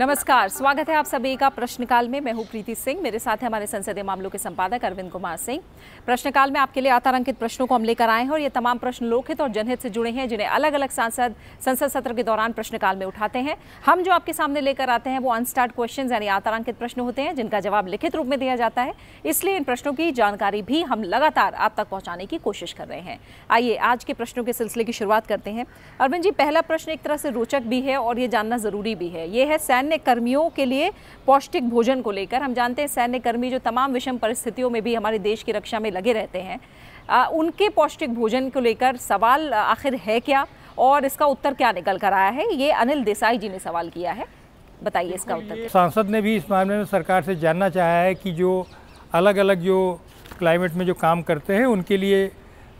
नमस्कार स्वागत है आप सभी का प्रश्नकाल में मैं हूँ प्रीति सिंह मेरे साथ है हमारे संसदीय मामलों के संपादक अरविंद कुमार सिंह प्रश्नकाल में आपके लिए आतंकित प्रश्नों को हम लेकर आए हैं और ये तमाम प्रश्न लोकहित और जनहित से जुड़े हैं जिन्हें अलग अलग सांसद संसद सत्र के दौरान प्रश्नकाल में उठाते हैं हम जो आपके सामने लेकर आते हैं वो अनस्टार्ट क्वेश्चन यानी आतंकित प्रश्न होते हैं जिनका जवाब लिखित रूप में दिया जाता है इसलिए इन प्रश्नों की जानकारी भी हम लगातार आप तक पहुंचाने की कोशिश कर रहे हैं आइए आज के प्रश्नों के सिलसिले की शुरुआत करते हैं अरविंद जी पहला प्रश्न एक तरह से रोचक भी है और ये जानना जरूरी भी है ये है सैन्य सैन्य कर्मियों के लिए पौष्टिक भोजन को लेकर हम जानते हैं सैन्य कर्मी जो तमाम विषम परिस्थितियों में भी हमारे देश की रक्षा में लगे रहते हैं आ, उनके पौष्टिक भोजन को लेकर सवाल आखिर है क्या और इसका उत्तर क्या निकल कर आया है ये अनिल देसाई जी ने सवाल किया है बताइए इसका उत्तर सांसद ने भी इस मामले में सरकार से जानना चाहा है कि जो अलग अलग जो क्लाइमेट में जो काम करते हैं उनके लिए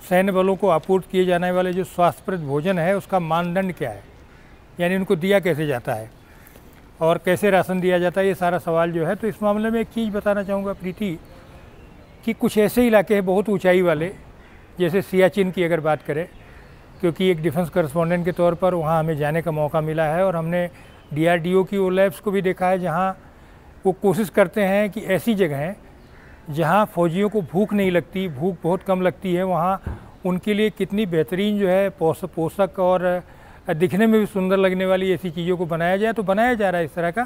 सैन्य बलों को आपूर्त किए जाने वाले जो स्वास्थ्यप्रद भोजन है उसका मानदंड क्या है यानी उनको दिया कैसे जाता है और कैसे राशन दिया जाता है ये सारा सवाल जो है तो इस मामले में एक चीज़ बताना चाहूँगा प्रीति कि कुछ ऐसे इलाके हैं बहुत ऊंचाई वाले जैसे सियाचिन की अगर बात करें क्योंकि एक डिफेंस करस्पॉन्डेंट के तौर पर वहाँ हमें जाने का मौका मिला है और हमने डी की वो लैब्स को भी देखा है जहाँ वो कोशिश करते हैं कि ऐसी जगहें जहाँ फौजियों को भूख नहीं लगती भूख बहुत कम लगती है वहाँ उनके लिए कितनी बेहतरीन जो है पोषक और दिखने में भी सुंदर लगने वाली ऐसी चीज़ों को बनाया जाए तो बनाया जा रहा है इस तरह का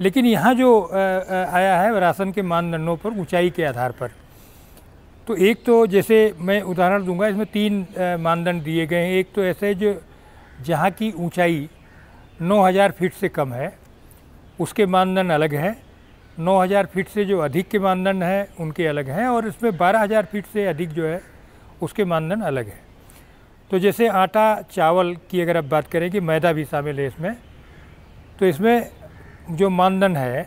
लेकिन यहाँ जो आया है राशन के मानदंडों पर ऊंचाई के आधार पर तो एक तो जैसे मैं उदाहरण दूंगा इसमें तीन मानदंड दिए गए हैं एक तो ऐसे जो जहाँ की ऊंचाई 9000 फीट से कम है उसके मानदंड अलग हैं 9000 फीट से जो अधिक के मानदंड हैं उनके अलग हैं और इसमें 12000 फीट से अधिक जो है उसके मानदंड अलग हैं तो जैसे आटा चावल की अगर आप बात करें कि मैदा भी शामिल है इसमें तो इसमें जो मानदंड है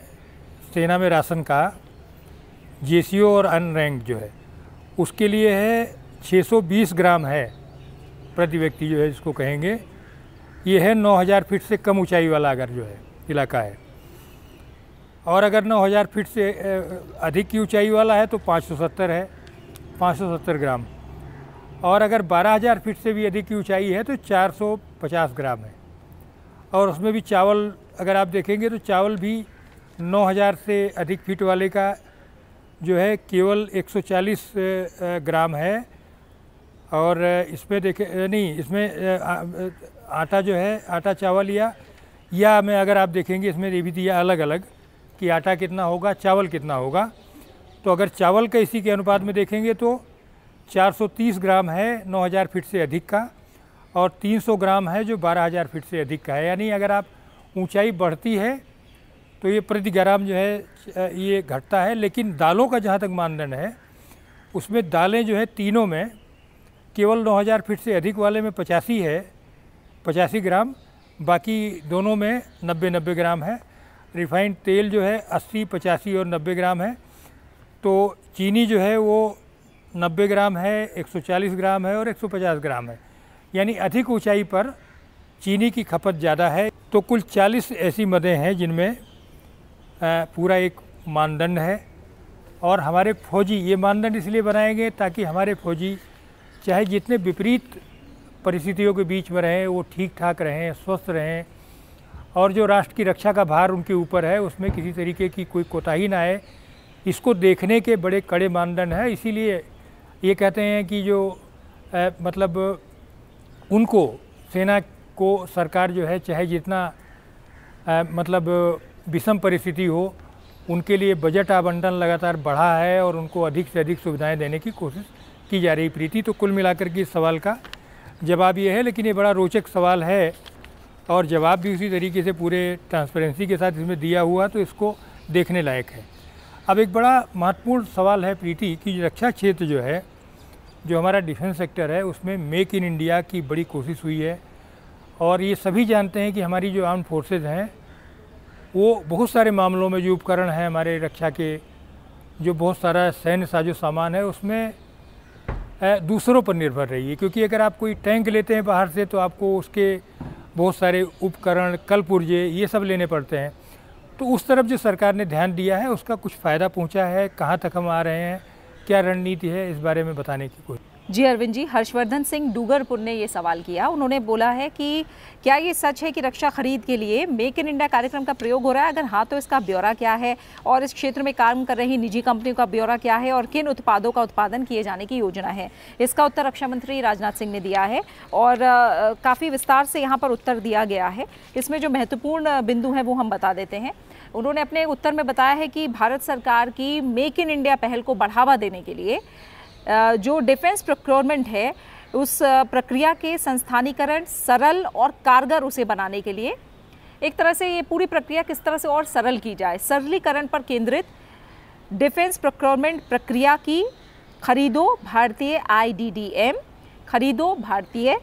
सेना में राशन का जे और अनरैंक जो है उसके लिए है 620 ग्राम है प्रति व्यक्ति जो है इसको कहेंगे ये है 9000 फीट से कम ऊंचाई वाला अगर जो है इलाका है और अगर 9000 फीट से अधिक की ऊंचाई वाला है तो 570 है 570 ग्राम और अगर 12000 फीट से भी अधिक की ऊंचाई है तो 450 ग्राम है और उसमें भी चावल अगर आप देखेंगे तो चावल भी 9000 से अधिक फीट वाले का जो है केवल 140 ग्राम है और इसमें देखे नहीं इसमें आटा जो है आटा चावल या या मैं अगर आप देखेंगे इसमें ये भी दिया अलग अलग कि आटा कितना होगा चावल कितना होगा तो अगर चावल का इसी के अनुपात में देखेंगे तो 430 ग्राम है 9000 फीट से अधिक का और 300 ग्राम है जो 12000 फीट से अधिक का है यानी अगर आप ऊंचाई बढ़ती है तो ये प्रति ग्राम जो है ये घटता है लेकिन दालों का जहाँ तक मानदंड है उसमें दालें जो है तीनों में केवल 9000 फीट से अधिक वाले में पचासी है पचासी ग्राम बाकी दोनों में नब्बे नब्बे ग्राम है रिफाइंड तेल जो है अस्सी पचासी और नब्बे ग्राम है तो चीनी जो है वो 90 ग्राम है 140 ग्राम है और 150 ग्राम है यानी अधिक ऊंचाई पर चीनी की खपत ज़्यादा है तो कुल 40 ऐसी मदें हैं जिनमें पूरा एक मानदंड है और हमारे फौजी ये मानदंड इसलिए बनाए गए ताकि हमारे फौजी चाहे जितने विपरीत परिस्थितियों के बीच में रहें वो ठीक ठाक रहें स्वस्थ रहें और जो राष्ट्र की रक्षा का भार उनके ऊपर है उसमें किसी तरीके की कोई कोताही ना आए इसको देखने के बड़े कड़े मानदंड हैं इसीलिए ये कहते हैं कि जो आ, मतलब उनको सेना को सरकार जो है चाहे जितना आ, मतलब विषम परिस्थिति हो उनके लिए बजट आवंटन लगातार बढ़ा है और उनको अधिक से अधिक सुविधाएं देने की कोशिश की जा रही प्रीति तो कुल मिलाकर के इस सवाल का जवाब ये है लेकिन ये बड़ा रोचक सवाल है और जवाब भी उसी तरीके से पूरे ट्रांसपेरेंसी के साथ इसमें दिया हुआ तो इसको देखने लायक है अब एक बड़ा महत्वपूर्ण सवाल है प्रीति कि रक्षा क्षेत्र जो है जो हमारा डिफेंस सेक्टर है उसमें मेक इन इंडिया की बड़ी कोशिश हुई है और ये सभी जानते हैं कि हमारी जो आर्म फोर्सेज हैं वो बहुत सारे मामलों में जो उपकरण हैं हमारे रक्षा के जो बहुत सारा सैन्य साजो सामान है उसमें दूसरों पर निर्भर रही है क्योंकि अगर आप कोई टैंक लेते हैं बाहर से तो आपको उसके बहुत सारे उपकरण कल पुर्जे ये सब लेने पड़ते हैं तो उस तरफ जो सरकार ने ध्यान दिया है उसका कुछ फ़ायदा पहुंचा है कहाँ तक हम आ रहे हैं क्या रणनीति है इस बारे में बताने की कोई जी अरविंद जी हर्षवर्धन सिंह डूगरपुर ने ये सवाल किया उन्होंने बोला है कि क्या ये सच है कि रक्षा खरीद के लिए मेक इन इंडिया कार्यक्रम का प्रयोग हो रहा है अगर हाँ तो इसका ब्यौरा क्या है और इस क्षेत्र में काम कर रही निजी कंपनियों का ब्यौरा क्या है और किन उत्पादों का उत्पादन किए जाने की योजना है इसका उत्तर रक्षा मंत्री राजनाथ सिंह ने दिया है और काफ़ी विस्तार से यहाँ पर उत्तर दिया गया है इसमें जो महत्वपूर्ण बिंदु हैं वो हम बता देते हैं उन्होंने अपने उत्तर में बताया है कि भारत सरकार की मेक इन इंडिया पहल को बढ़ावा देने के लिए जो डिफेंस प्रोक्योरमेंट है उस प्रक्रिया के संस्थानीकरण सरल और कारगर उसे बनाने के लिए एक तरह से ये पूरी प्रक्रिया किस तरह से और सरल की जाए सरलीकरण पर केंद्रित डिफेंस प्रोक्योरमेंट प्रक्रिया की खरीदो भारतीय आईडीडीएम खरीदो भारतीय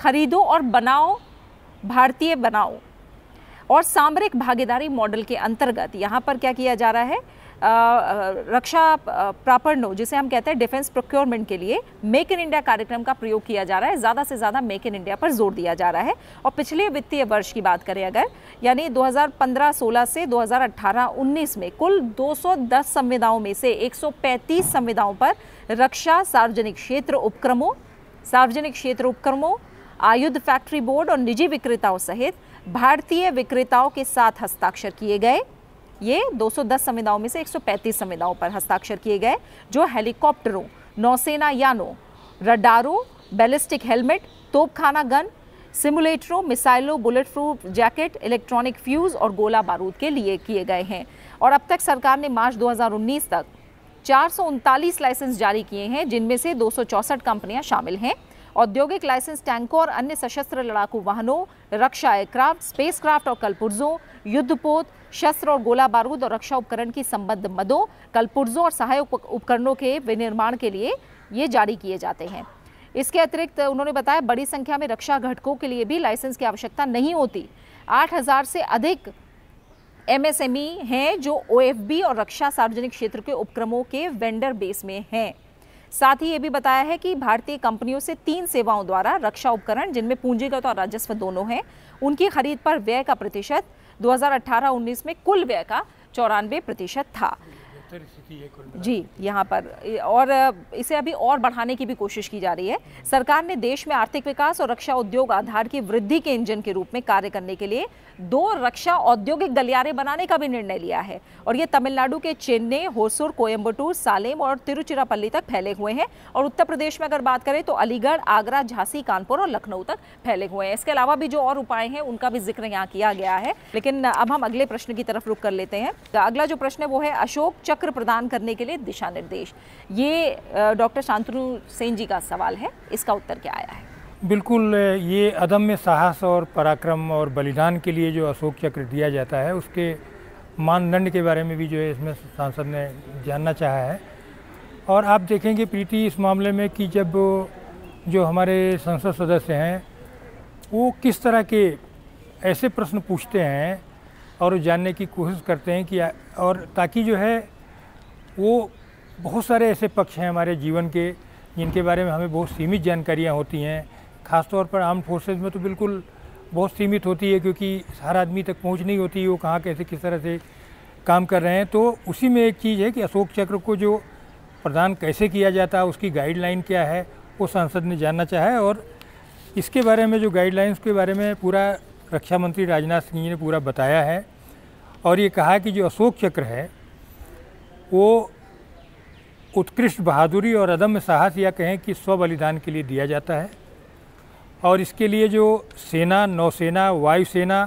खरीदो और बनाओ भारतीय बनाओ और सामरिक भागीदारी मॉडल के अंतर्गत यहाँ पर क्या किया जा रहा है रक्षा प्रापणों जिसे हम कहते हैं डिफेंस प्रोक्योरमेंट के लिए मेक इन इंडिया कार्यक्रम का प्रयोग किया जा रहा है ज़्यादा से ज़्यादा मेक इन इंडिया पर जोर दिया जा रहा है और पिछले वित्तीय वर्ष की बात करें अगर यानी 2015-16 से 2018-19 में कुल 210 संविदाओं में से 135 संविदाओं पर रक्षा सार्वजनिक क्षेत्र उपक्रमों सार्वजनिक क्षेत्र उपक्रमों आयुध फैक्ट्री बोर्ड और निजी विक्रेताओं सहित भारतीय विक्रेताओं के साथ हस्ताक्षर किए गए ये 210 संविदाओं में से 135 संविदाओं पर हस्ताक्षर किए गए जो हेलीकॉप्टरों नौसेना यानों रडारों बैलिस्टिक हेलमेट तोपखाना गन सिमुलेटरों मिसाइलों bulletproof jacket electronic fuse और गोला बारूद के लिए किए गए हैं और अब तक सरकार ने मार्च 2019 तक चार लाइसेंस जारी किए हैं जिनमें से दो कंपनियां शामिल हैं औद्योगिक लाइसेंस टैंकों और अन्य सशस्त्र लड़ाकू वाहनों रक्षा एयरक्राफ्ट स्पेसक्राफ्ट और कलपुर्जों युद्धपोत शस्त्र और गोला बारूद और रक्षा उपकरण की संबद्ध मदों कलपुर्जों और सहायक उपकरणों के विनिर्माण के लिए ये जारी किए जाते हैं इसके अतिरिक्त उन्होंने बताया बड़ी संख्या में रक्षा घटकों के लिए भी लाइसेंस की आवश्यकता नहीं होती 8000 से अधिक एमएसएमई हैं जो ओएफबी और रक्षा सार्वजनिक क्षेत्र के उपक्रमों के वेंडर बेस में हैं साथ ही ये भी बताया है कि भारतीय कंपनियों से तीन सेवाओं द्वारा रक्षा उपकरण जिनमें पूंजीगत और राजस्व दोनों हैं उनकी खरीद पर व्यय का प्रतिशत 2018-19 में कुल व्यय का चौरानवे प्रतिशत था तो जी यहाँ पर और इसे अभी और बढ़ाने की भी कोशिश की जा रही है हम्म। सरकार ने देश में आर्थिक विकास और रक्षा उद्योग आधार की वृद्धि के इंजन के रूप में कार्य करने के लिए दो रक्षा औद्योगिक गलियारे बनाने का भी निर्णय लिया है और ये तमिलनाडु के चेन्नई होसुर कोयम्बटूर सालेम और तिरुचिरापल्ली तक फैले हुए हैं और उत्तर प्रदेश में अगर बात करें तो अलीगढ़ आगरा झांसी कानपुर और लखनऊ तक फैले हुए हैं इसके अलावा भी जो और उपाय हैं उनका भी जिक्र यहाँ किया गया है लेकिन अब हम अगले प्रश्न की तरफ रुख कर लेते हैं अगला जो प्रश्न है वो है अशोक चक्र चक्र प्रदान करने के लिए दिशा निर्देश ये डॉक्टर शांतनु सेन जी का सवाल है इसका उत्तर क्या आया है बिल्कुल ये अदम्य साहस और पराक्रम और बलिदान के लिए जो अशोक चक्र दिया जाता है उसके मानदंड के बारे में भी जो है इसमें सांसद ने जानना चाहा है और आप देखेंगे प्रीति इस मामले में कि जब जो हमारे संसद सदस्य हैं वो किस तरह के ऐसे प्रश्न पूछते हैं और जानने की कोशिश करते हैं कि और ताकि जो है वो बहुत सारे ऐसे पक्ष हैं हमारे जीवन के जिनके बारे में हमें बहुत सीमित जानकारियाँ होती हैं खासतौर पर आर्म फोर्सेज में तो बिल्कुल बहुत सीमित होती है क्योंकि हर आदमी तक पहुँच नहीं होती वो कहाँ कैसे किस तरह से काम कर रहे हैं तो उसी में एक चीज़ है कि अशोक चक्र को जो प्रदान कैसे किया जाता है उसकी गाइडलाइन क्या है वो सांसद ने जानना चाहे और इसके बारे में जो गाइडलाइंस के बारे में पूरा रक्षा मंत्री राजनाथ सिंह जी ने पूरा बताया है और ये कहा कि जो अशोक चक्र है वो उत्कृष्ट बहादुरी और अदम्य साहस या कहें कि स्व बलिदान के लिए दिया जाता है और इसके लिए जो सेना नौसेना वायुसेना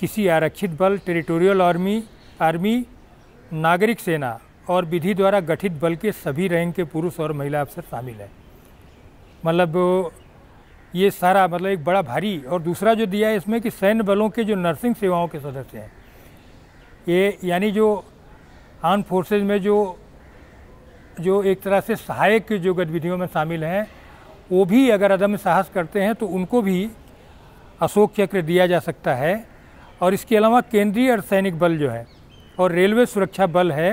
किसी आरक्षित बल टेरिटोरियल आर्मी आर्मी नागरिक सेना और विधि द्वारा गठित बल के सभी रैंक के पुरुष और महिला अफसर शामिल हैं मतलब ये सारा मतलब एक बड़ा भारी और दूसरा जो दिया है इसमें कि सैन्य बलों के जो नर्सिंग सेवाओं के सदस्य हैं ये यानी जो आर्म फोर्सेज में जो जो एक तरह से सहायक जो गतिविधियों में शामिल हैं वो भी अगर अदम साहस करते हैं तो उनको भी अशोक चक्र दिया जा सकता है और इसके अलावा केंद्रीय अर्धसैनिक बल जो है और रेलवे सुरक्षा बल है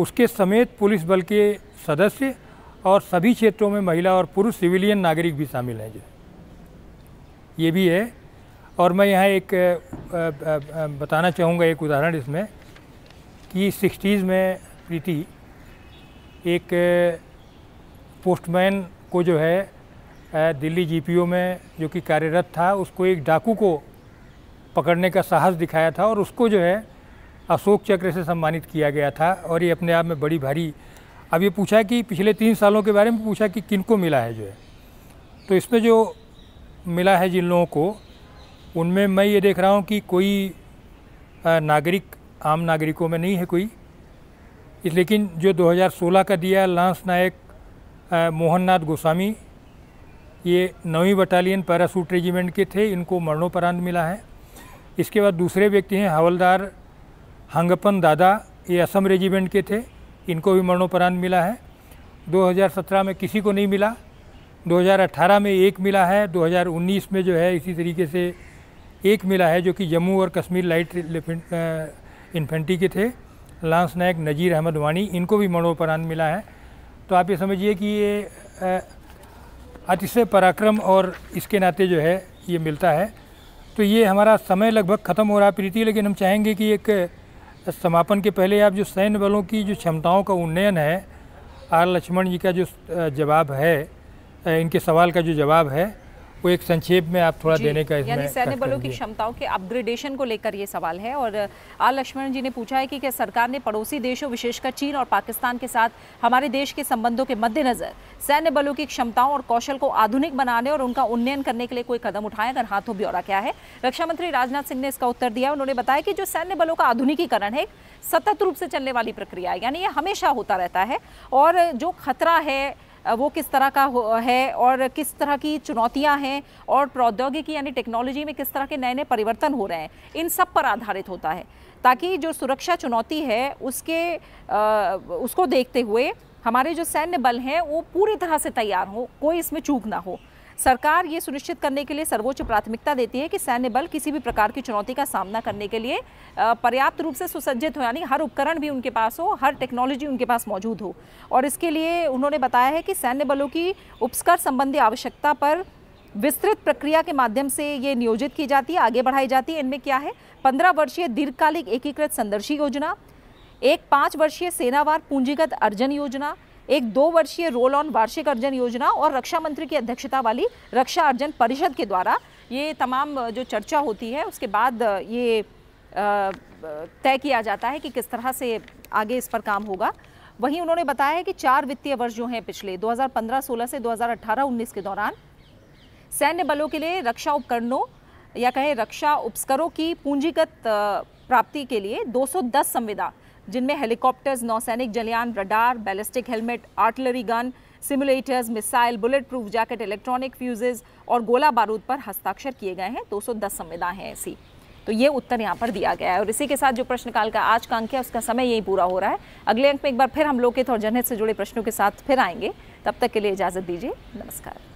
उसके समेत पुलिस बल के सदस्य और सभी क्षेत्रों में महिला और पुरुष सिविलियन नागरिक भी शामिल हैं जो ये भी है और मैं यहाँ एक बताना चाहूँगा एक उदाहरण इसमें कि सिक्सटीज़ में प्रीति एक पोस्टमैन को जो है दिल्ली जीपीओ में जो कि कार्यरत था उसको एक डाकू को पकड़ने का साहस दिखाया था और उसको जो है अशोक चक्र से सम्मानित किया गया था और ये अपने आप में बड़ी भारी अब ये पूछा कि पिछले तीन सालों के बारे में पूछा कि किन को मिला है जो है तो इसमें जो मिला है जिन लोगों को उनमें मैं ये देख रहा हूँ कि कोई नागरिक आम नागरिकों में नहीं है कोई इस लेकिन जो 2016 का दिया लांस नायक मोहन नाथ गोस्वामी ये नौवीं बटालियन पैरासूट रेजिमेंट के थे इनको मरणोपरांत मिला है इसके बाद दूसरे व्यक्ति हैं हवलदार हंगपन दादा ये असम रेजिमेंट के थे इनको भी मरणोपरांत मिला है 2017 में किसी को नहीं मिला 2018 में एक मिला है 2019 में जो है इसी तरीके से एक मिला है जो कि जम्मू और कश्मीर लाइट इन्फेंट्री के थे लांस नायक नज़ीर अहमद वानी इनको भी मरणोपरांत मिला है तो आप ये समझिए कि ये अतिशय पराक्रम और इसके नाते जो है ये मिलता है तो ये हमारा समय लगभग ख़त्म हो रहा है प्रीति लेकिन हम चाहेंगे कि एक समापन के पहले आप जो सैन्य बलों की जो क्षमताओं का उन्नयन है आर लक्ष्मण जी का जो जवाब है इनके सवाल का जो जवाब है आपको एक संक्षेप में आप थोड़ा देने का यानी सैन्य बलों की क्षमताओं के अपग्रेडेशन को लेकर ये सवाल है और आर लक्ष्मण जी ने पूछा है कि क्या सरकार ने पड़ोसी देशों विशेषकर चीन और पाकिस्तान के साथ हमारे देश के संबंधों के मद्देनजर सैन्य बलों की क्षमताओं और कौशल को आधुनिक बनाने और उनका उन्नयन करने के लिए कोई कदम उठाए अगर हाथों ब्यौरा क्या है रक्षा मंत्री राजनाथ सिंह ने इसका उत्तर दिया उन्होंने बताया कि जो सैन्य बलों का आधुनिकीकरण है सतत रूप से चलने वाली प्रक्रिया है यानी ये हमेशा होता रहता है और जो खतरा है वो किस तरह का है और किस तरह की चुनौतियां हैं और प्रौद्योगिकी यानी टेक्नोलॉजी में किस तरह के नए नए परिवर्तन हो रहे हैं इन सब पर आधारित होता है ताकि जो सुरक्षा चुनौती है उसके आ, उसको देखते हुए हमारे जो सैन्य बल हैं वो पूरी तरह से तैयार हों कोई इसमें चूक ना हो सरकार ये सुनिश्चित करने के लिए सर्वोच्च प्राथमिकता देती है कि सैन्य बल किसी भी प्रकार की चुनौती का सामना करने के लिए पर्याप्त रूप से सुसज्जित हो यानी हर उपकरण भी उनके पास हो हर टेक्नोलॉजी उनके पास मौजूद हो और इसके लिए उन्होंने बताया है कि सैन्य बलों की उपस्कर संबंधी आवश्यकता पर विस्तृत प्रक्रिया के माध्यम से ये नियोजित की जाती है आगे बढ़ाई जाती है इनमें क्या है पंद्रह वर्षीय दीर्घकालिक एकीकृत संदर्शी योजना एक पाँच वर्षीय सेनावार पूंजीगत अर्जन योजना एक दो वर्षीय रोल ऑन वार्षिक अर्जन योजना और रक्षा मंत्री की अध्यक्षता वाली रक्षा अर्जन परिषद के द्वारा ये तमाम जो चर्चा होती है उसके बाद ये तय किया जाता है कि किस तरह से आगे इस पर काम होगा वहीं उन्होंने बताया है कि चार वित्तीय वर्ष जो हैं पिछले 2015-16 से 2018-19 के दौरान सैन्य बलों के लिए रक्षा उपकरणों या कहें रक्षा उपस्करों की पूंजीगत प्राप्ति के लिए 210 संविदा जिनमें हेलीकॉप्टर्स नौसैनिक जलियान radar ballistic helmet artillery gun simulators missile bulletproof jacket electronic fuses और गोला बारूद पर हस्ताक्षर किए गए हैं 210 संविदा हैं ऐसी तो ये उत्तर यहाँ पर दिया गया है और इसी के साथ जो प्रश्नकाल का आज का अंक है उसका समय यही पूरा हो रहा है अगले अंक में एक बार फिर हम लोकित और जनहित से जुड़े प्रश्नों के साथ फिर आएंगे तब तक के लिए इजाज़त दीजिए नमस्कार